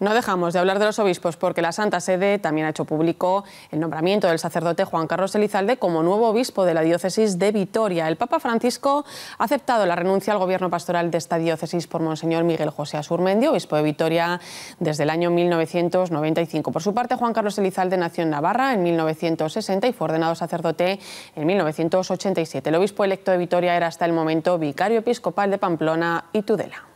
No dejamos de hablar de los obispos porque la Santa Sede también ha hecho público el nombramiento del sacerdote Juan Carlos Elizalde como nuevo obispo de la diócesis de Vitoria. El Papa Francisco ha aceptado la renuncia al gobierno pastoral de esta diócesis por Monseñor Miguel José Asurmendi, obispo de Vitoria desde el año 1995. Por su parte, Juan Carlos Elizalde nació en Navarra en 1960 y fue ordenado sacerdote en 1987. El obispo electo de Vitoria era hasta el momento vicario episcopal de Pamplona y Tudela.